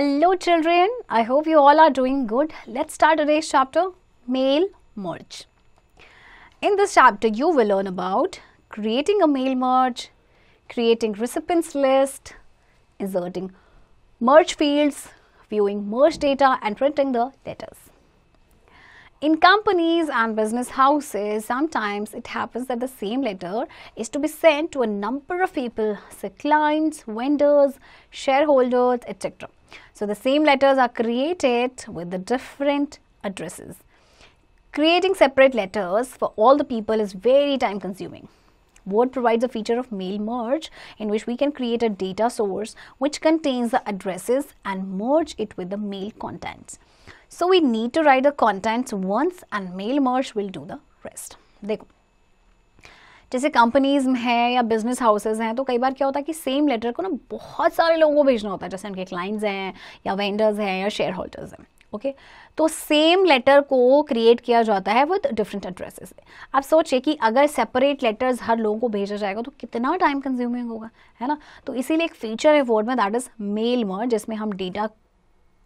Hello children, I hope you all are doing good. Let's start today's chapter, Mail Merge. In this chapter, you will learn about creating a mail merge, creating recipients list, inserting merge fields, viewing merge data and printing the letters. In companies and business houses, sometimes it happens that the same letter is to be sent to a number of people, say clients, vendors, shareholders, etc. So the same letters are created with the different addresses. Creating separate letters for all the people is very time consuming. Word provides a feature of mail merge in which we can create a data source which contains the addresses and merge it with the mail contents. So we need to write the contents once and mail merge will do the rest देखो जैसे companies हैं या business houses हैं तो कई बार क्या होता है कि सेम लेटर को ना बहुत सारे लोगों को भेजना होता है जैसे उनके क्लाइंट्स हैं या वेंडर्स हैं या शेयर होल्डर्स हैं ओके तो सेम लेटर को क्रिएट किया जाता है विद डिफरेंट एड्रेसेस आप सोचिए कि अगर सेपरेट लेटर्स हर लोगों को भेजा जाएगा तो कितना टाइम कंज्यूमिंग होगा है ना तो इसीलिए एक फीचर है वर्ड में दैट इज़ मेल मर्ज जिसमें हम डेटा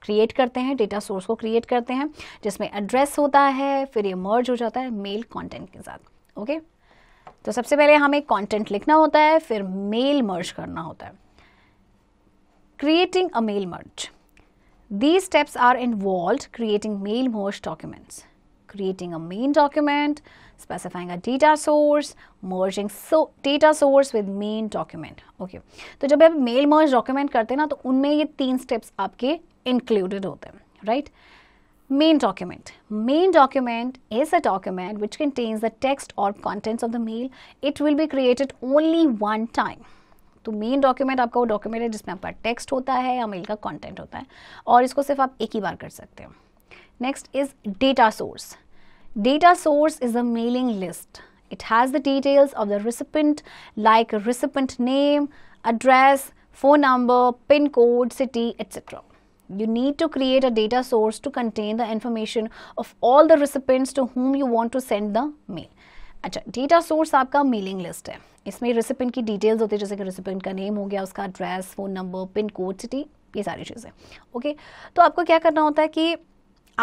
क्रिएट करते हैं डेटा सोर्स को क्रिएट करते हैं जिसमें एड्रेस होता है फिर ये मर्ज हो जाता है मेल कॉन्टेंट के साथ ओके तो सबसे पहले हमें कॉन्टेंट लिखना होता है फिर मेल मर्ज करना होता है creating a mail merge the steps are involved creating mail merge documents creating a main document specifying a data source merging data source with main document okay तो जब आप मेल मर्ज डॉक्यूमेंट करते हैं ना तो उनमें ये तीन स्टेप्स आपके included होते them, right main document main document is a document which contains the text or contents of the mail it will be created only one time तो main document, आपका वो डॉक्यूमेंट है जिसमें आपका टेक्स्ट होता है या content का कंटेंट होता है और इसको सिर्फ आप एक ही बार कर data source. Next is data source data source it has the details of the recipient like recipient name address phone number pin code city etc You need to create a data source to contain the information of all the recipients to whom you want to send the mail. अच्छा data source आपका mailing list है इसमें recipient की details होती है जैसे कि recipient का नेम हो गया उसका address phone number pin code city ये सारी चीज़ें ओके तो आपको क्या करना होता है कि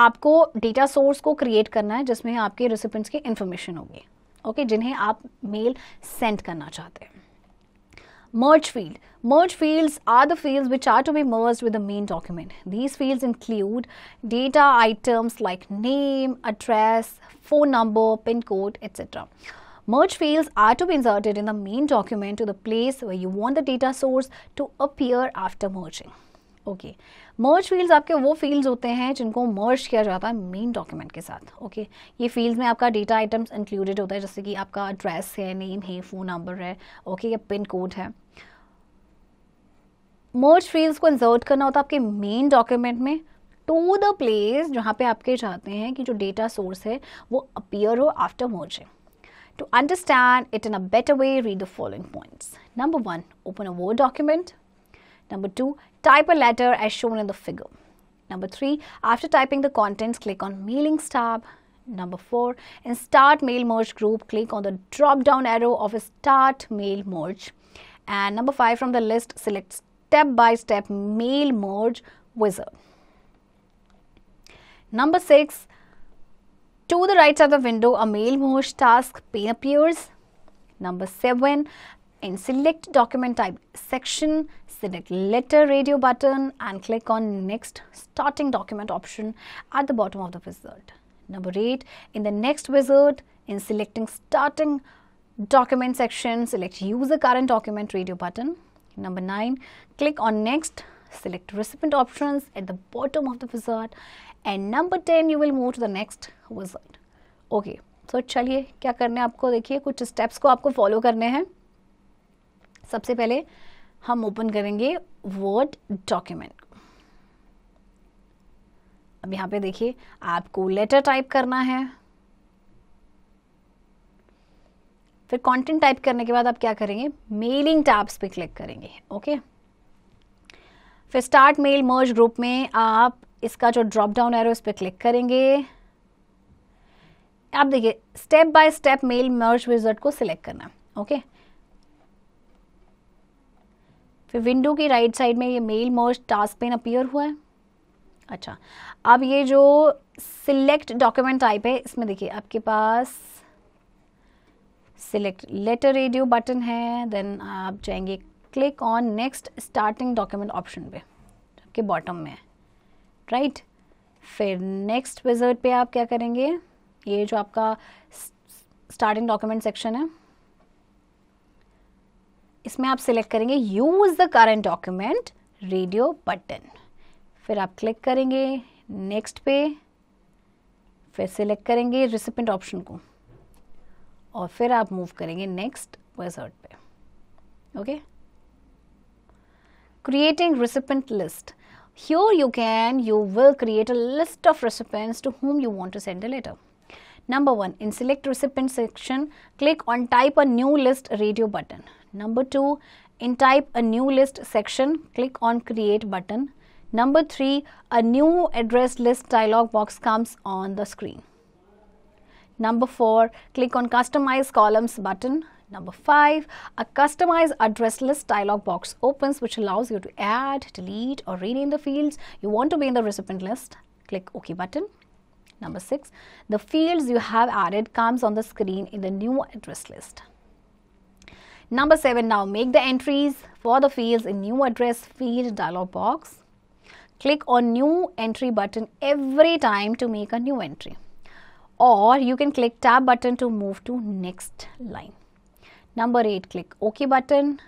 आपको डेटा सोर्स को क्रिएट करना है जिसमें आपके रेसिपेंट्स की इन्फॉर्मेशन होगी ओके जिन्हें आप मेल सेंड करना चाहते हैं Merge field. Merge fields are the fields which are to be merged with the main document. These fields include data items like name, address, phone number, pin code, etc. Merge fields are to be inserted in the main document to the place where you want the data source to appear after merging. Okay. Merge fields are those fields which are merged with the main document. Main okay? These fields may have data items included, होता है जैसे कि name, address है name है okay? pin code. Code merge fields को insert करना होता है आपके मेन डॉक्यूमेंट में टू द प्लेस जहाँ पे आपके चाहते हैं कि जो डेटा सोर्स है वो अपियर हो आफ्टर है to understand it in a better way read the following points number one open a वो document number two type a letter as shown in the figure number three after typing the contents click on mailing tab number four in start mail merge group click on the drop down arrow of start mail merge and number five from the list select step-by-step mail merge wizard. Number 6. To the right of the window, a mail merge task pane appears. Number 7. In select document type section, select letter radio button and click on next starting document option at the bottom of the wizard. Number 8. In the next wizard, in selecting starting document section, select use the current document radio button. Number 9, click on next, select recipient options at the bottom of the wizard and number 10 you will move to the next wizard. Okay, so चलिए क्या करना है आपको देखिए कुछ steps को आपको follow करने हैं सबसे पहले हम open करेंगे word document. अब यहाँ पे देखिए आपको लेटर टाइप करना है फिर कंटेंट टाइप करने के बाद आप क्या करेंगे मेलिंग टैब्स पे क्लिक करेंगे ओके फिर स्टार्ट मेल मर्ज ग्रुप में आप इसका जो ड्रॉप डाउन एरो उस पर क्लिक करेंगे आप देखिए step by step mail merge wizard को सिलेक्ट करना ओके फिर विंडो की राइट साइड में ये mail merge task pane appear हुआ है अच्छा अब ये जो सिलेक्ट डॉक्यूमेंट टाइप है इसमें देखिए आपके पास सिलेक्ट लेटर रेडियो बटन है देन आप जाएंगे click on next starting document option पे के बॉटम में है राइट right? फिर नेक्स्ट विजर्ड पे आप क्या करेंगे ये जो आपका स्टार्टिंग डॉक्यूमेंट सेक्शन है इसमें आप सिलेक्ट करेंगे use the current document radio button फिर आप क्लिक करेंगे नेक्स्ट पे फिर सिलेक्ट करेंगे रिसिपेंट ऑप्शन को और फिर आप मूव करेंगे नेक्स्ट वर्जर्ड पे okay creating recipient list. Here you can, you will create a list of recipients to whom you want to send a letter. Number one, in select recipient section, click on type a new list radio button. Number two, in type a new list section, click on create button. Number three, a new address list dialog box comes on the screen. Number four, click on customize columns button. Number five, a customize address list dialog box opens which allows you to add, delete or rename the fields you want to be in the recipient list. Click OK button. Number six, the fields you have added comes on the screen in the new address list. Number seven, now make the entries for the fields in new address field dialog box. Click on new entry button every time to make a new entry or you can click tab button to move to next line. Number 8 click OK button.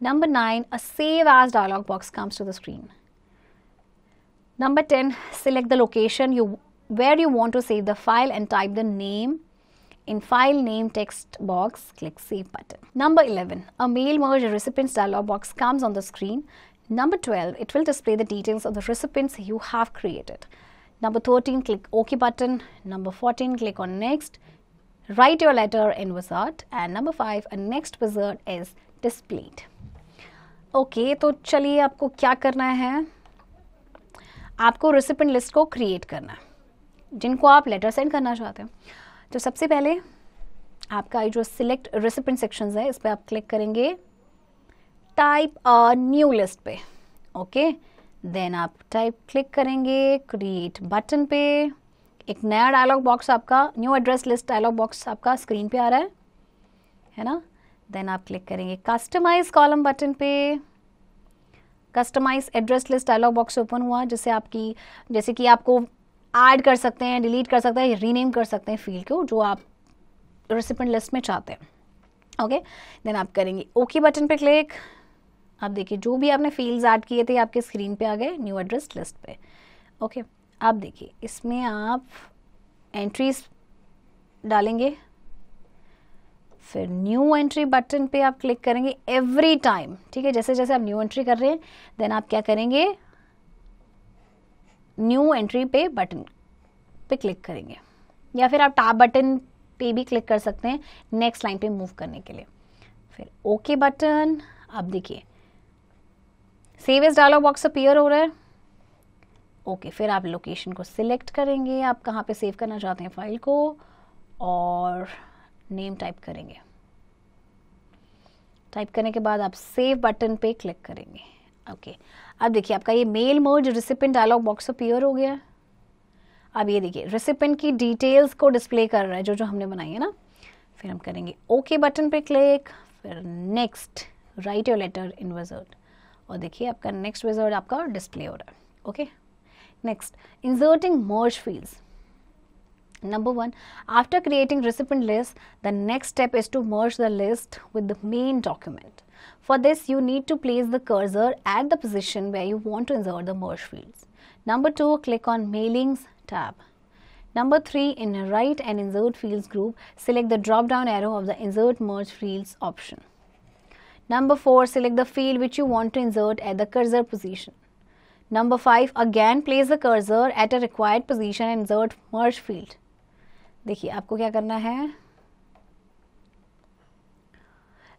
Number 9 a save as dialog box comes to the screen. Number 10 select the location you where you want to save the file and type the name in file name text box click save button. Number 11 a mail merge recipients dialog box comes on the screen. Number 12 it will display the details of the recipients you have created. Number 13, click OK button. Number 14, click on Next. Write your letter in wizard. And number 5, a next wizard is displayed. Okay okay, तो चलिए आपको क्या करना है आपको recipient list को create करना है जिनको आप लेटर सेंड करना चाहते हैं तो सबसे पहले आपका जो सिलेक्ट रिसिपेंट सेक्शंस है इस पर आप क्लिक करेंगे टाइप अ न्यू लिस्ट पे ओके okay? देन आप टाइप क्लिक करेंगे क्रिएट बटन पे एक नया डायलॉग बॉक्स आपका new address list dialog box आपका स्क्रीन पे आ रहा है है ना देन आप क्लिक करेंगे कस्टमाइज कॉलम बटन पे customise address list dialog box open हुआ जिससे आपकी जैसे कि आपको ऐड कर सकते हैं डिलीट कर सकते हैं रीनेम कर सकते हैं फील्ड को जो आप रेसिपेंट लिस्ट में चाहते हैं ओके okay? देन आप करेंगे ओके okay बटन पे क्लिक आप देखिए जो भी आपने फील्ड ऐड किए थे आपके स्क्रीन पे आ गए न्यू एड्रेस लिस्ट पे ओके आप देखिए इसमें आप एंट्रीज डालेंगे फिर न्यू एंट्री बटन पे आप क्लिक करेंगे एवरी टाइम ठीक है जैसे जैसे आप न्यू एंट्री कर रहे हैं देन आप क्या करेंगे न्यू एंट्री पे बटन पे क्लिक करेंगे या फिर आप टाप बटन पे भी क्लिक कर सकते हैं नेक्स्ट लाइन पे मूव करने के लिए फिर ओके okay बटन आप देखिए save as dialog box appear हो रहा है ओके okay, फिर आप लोकेशन को सिलेक्ट करेंगे आप कहाँ पे सेव करना चाहते हैं फाइल को और नेम टाइप करेंगे टाइप करने के बाद आप सेव बटन पे क्लिक करेंगे ओके okay. अब देखिए आपका ये mail merge recipient dialog box appear हो गया अब ये देखिए रिसिपेंट की डिटेल्स को डिस्प्ले कर रहा है जो जो हमने बनाई है ना फिर हम करेंगे ओके okay बटन पे क्लिक फिर next write your letter in wizard Or देखिए आपका नेक्स्ट रिजल्ट आपका डिस्प्ले हो रहा है okay next inserting merge fields Number one, after creating recipient list, the next step is to merge the list with the main document. For this, you need to place the cursor at the position where you want to insert the merge fields. Number two, click on mailings tab. Number three, in right and insert fields group, select the drop down arrow of the insert merge fields option. Number 4, select the field which you want to insert at the cursor position. Number 5, again place the cursor at a required position and insert merge field. देखिए आपको क्या करना है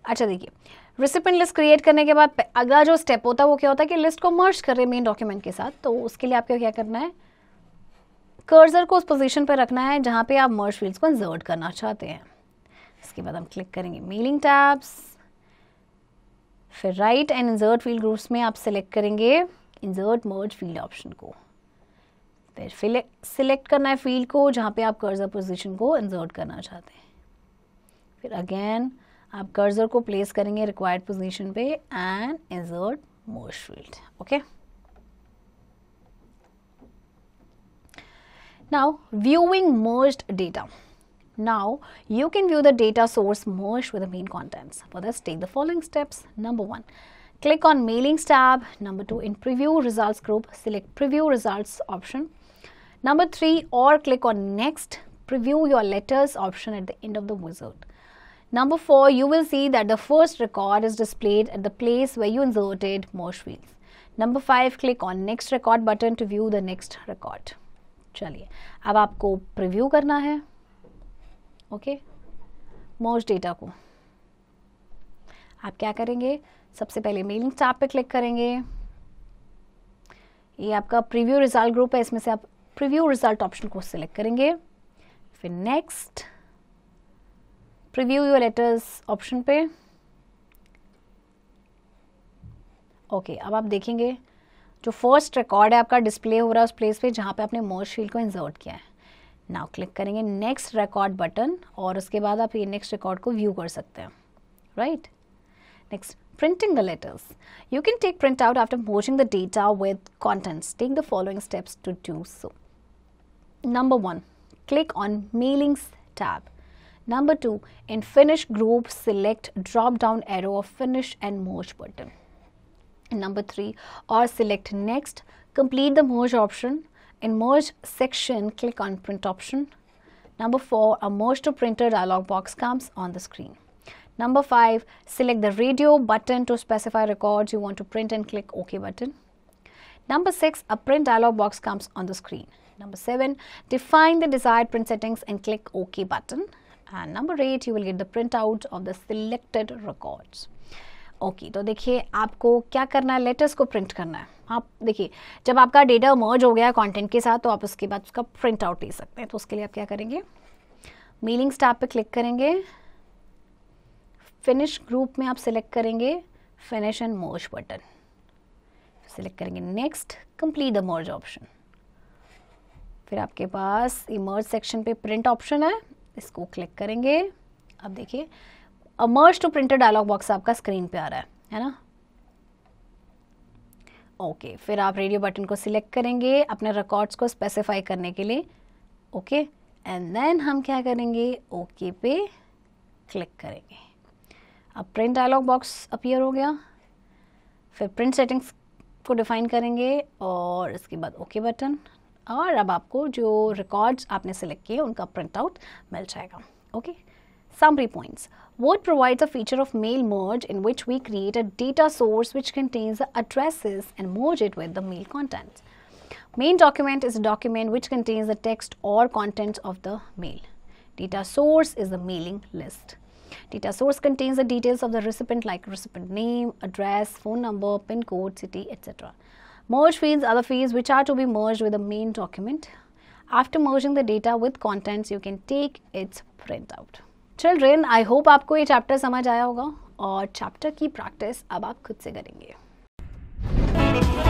अच्छा देखिए recipient list create करने के बाद अगला जो स्टेप होता है वो क्या होता है कि लिस्ट को मर्ज कर रहे हैं मेन डॉक्यूमेंट के साथ तो उसके लिए आपको क्या करना है कर्जर को उस पोजीशन पर रखना है जहां पे आप मर्ज फील्ड्स को इंजर्ट करना चाहते हैं इसके बाद हम क्लिक करेंगे मेलिंग टैब्स फिर write and insert field groups में आप सिलेक्ट करेंगे इंजर्ट मर्ज फील्ड ऑप्शन को फिर सिलेक्ट करना है फील्ड को जहाँ पे आप कर्जर पोजीशन को इंजर्ट करना चाहते हैं फिर अगेन आप कर्जर को प्लेस करेंगे रिक्वायर्ड पोजीशन पे and insert merge field okay now viewing merge data Now, you can view the data source merged with the main contents. For this, take the following steps. Number one, click on Mailings tab. Number two, in Preview Results group, select Preview Results option. Number three, or click on Next, preview your letters option at the end of the wizard. Number four, you will see that the first record is displayed at the place where you inserted merge fields. Number five, click on Next Record button to view the next record. चलिए अब आपको preview करना है okay most data को आप क्या करेंगे सबसे पहले मेलिंग स्टाफ पे क्लिक करेंगे ये आपका प्रीव्यू रिजल्ट ग्रुप है इसमें से आप प्रीव्यू रिजल्ट ऑप्शन को सिलेक्ट करेंगे फिर next preview your letters option पे ओके okay, अब आप देखेंगे जो फर्स्ट रिकॉर्ड है आपका डिस्प्ले हो रहा है उस प्लेस पे जहाँ पे आपने मोर्च फील्ड को इंजर्ट किया है Now क्लिक करेंगे नेक्स्ट रिकॉर्ड बटन और उसके बाद आप ये नेक्स्ट रिकॉर्ड को व्यू कर सकते हैं printing the letters. You can take printout after merging the data with contents. Take the following steps to do so. Number one, click on mailings tab. Number two, in finish group, select drop down arrow of finish and merge button. Number three, or select next, complete the merge option in merge section, click on print option. Number four, a merge to printer dialog box comes on the screen. Number five, select the radio button to specify records you want to print and click OK button. Number six, a print dialog box comes on the screen. Number seven, define the desired print settings and click OK button. And number eight, you will get the printout of the selected records. Okay तो देखिए आपको क्या करना है letters को print करना है आप देखिए जब आपका डेटा मर्ज हो गया कंटेंट के साथ तो आप उसके बाद उसका प्रिंट आउट ले सकते हैं तो उसके लिए आप क्या करेंगे मेलिंग स्टाफ पे क्लिक करेंगे फिनिश ग्रुप में आप सिलेक्ट करेंगे finish and merge button select करेंगे next complete the merge option फिर आपके पास इमर्ज सेक्शन पे प्रिंट ऑप्शन है इसको क्लिक करेंगे अब देखिए merge to printer dialog box आपका स्क्रीन पे आ रहा है है ना ओके okay, फिर आप रेडियो बटन को सिलेक्ट करेंगे अपने रिकॉर्ड्स को स्पेसिफाई करने के लिए ओके एंड देन हम क्या करेंगे ओके okay पे क्लिक करेंगे अब प्रिंट डायलॉग बॉक्स अपीयर हो गया फिर प्रिंट सेटिंग्स को डिफाइन करेंगे और इसके बाद ओके okay बटन और अब आपको जो रिकॉर्ड्स आपने सेलेक्ट किए उनका प्रिंट आउट मिल जाएगा okay okay? Summary points. Word provides a feature of mail merge in which we create a data source which contains the addresses and merge it with the mail content. Main document is a document which contains the text or contents of the mail. Data source is the mailing list. Data source contains the details of the recipient like recipient name, address, phone number, pin code, city, etc. Merge fields are the fields which are to be merged with the main document. After merging the data with contents, you can take its printout. Children I hope आपको ये chapter समझ आया होगा और chapter की practice अब आप खुद से करेंगे